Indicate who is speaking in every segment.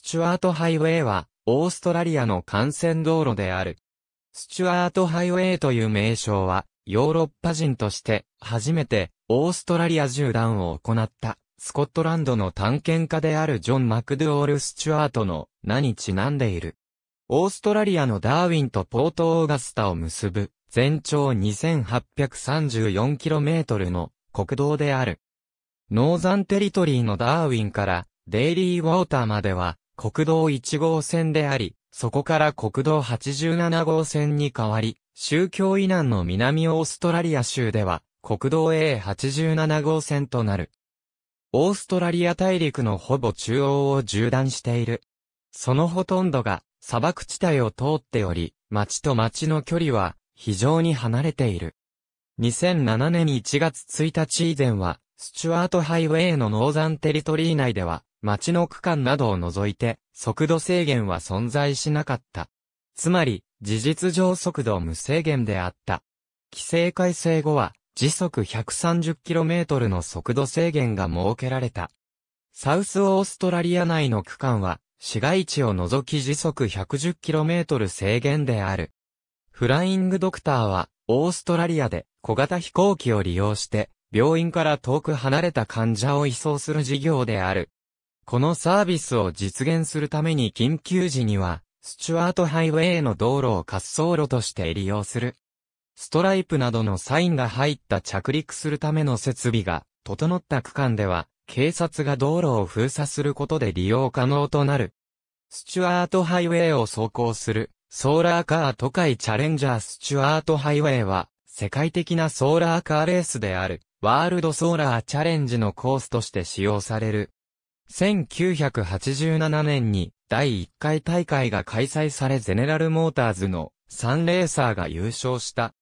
Speaker 1: スチュアートハイウェイは、オーストラリアの幹線道路である。スチュアートハイウェイという名称は、ヨーロッパ人として、初めて、オーストラリア縦断を行った、スコットランドの探検家であるジョン・マクドゥオール・スチュアートの名にちなんでいる。オーストラリアのダーウィンとポートオーガスタを結ぶ、全長 2834km の国道である。ノーザンテリトリーのダーウィンからデイリーウォーターまでは国道1号線であり、そこから国道87号線に変わり、宗教以南の南オーストラリア州では、国道 A87 号線となる。オーストラリア大陸のほぼ中央を縦断している。そのほとんどが砂漠地帯を通っており、町と町の距離は非常に離れている。2007年1月1日以前は、スチュアートハイウェイのノーザンテリトリー内では、街の区間などを除いて、速度制限は存在しなかった。つまり、事実上速度無制限であった。規制改正後は、時速 130km の速度制限が設けられた。サウスオーストラリア内の区間は、市街地を除き時速 110km 制限である。フライングドクターは、オーストラリアで小型飛行機を利用して、病院から遠く離れた患者を移送する事業である。このサービスを実現するために緊急時には、スチュワートハイウェイの道路を滑走路として利用する。ストライプなどのサインが入った着陸するための設備が整った区間では、警察が道路を封鎖することで利用可能となる。スチュワートハイウェイを走行する、ソーラーカー都会チャレンジャースチュワートハイウェイは、世界的なソーラーカーレースである、ワールドソーラーチャレンジのコースとして使用される、1987年に第1回大会が開催されゼネラルモーターズのサンレーサーが優勝した。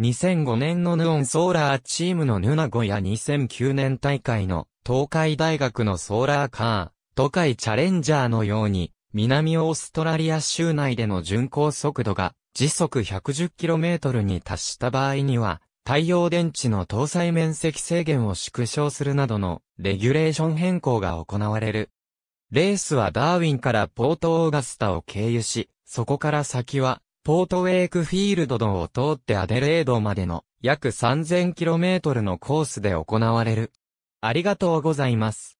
Speaker 1: 2005年のヌオンソーラーチームのヌナゴや2009年大会の東海大学のソーラーカー、東海チャレンジャーのように南オーストラリア州内での巡航速度が時速 110km に達した場合には太陽電池の搭載面積制限を縮小するなどのレギュレーション変更が行われる。レースはダーウィンからポートオーガスタを経由し、そこから先は、ポートウェイクフィールドドを通ってアデレードまでの約 3000km のコースで行われる。ありがとうございます。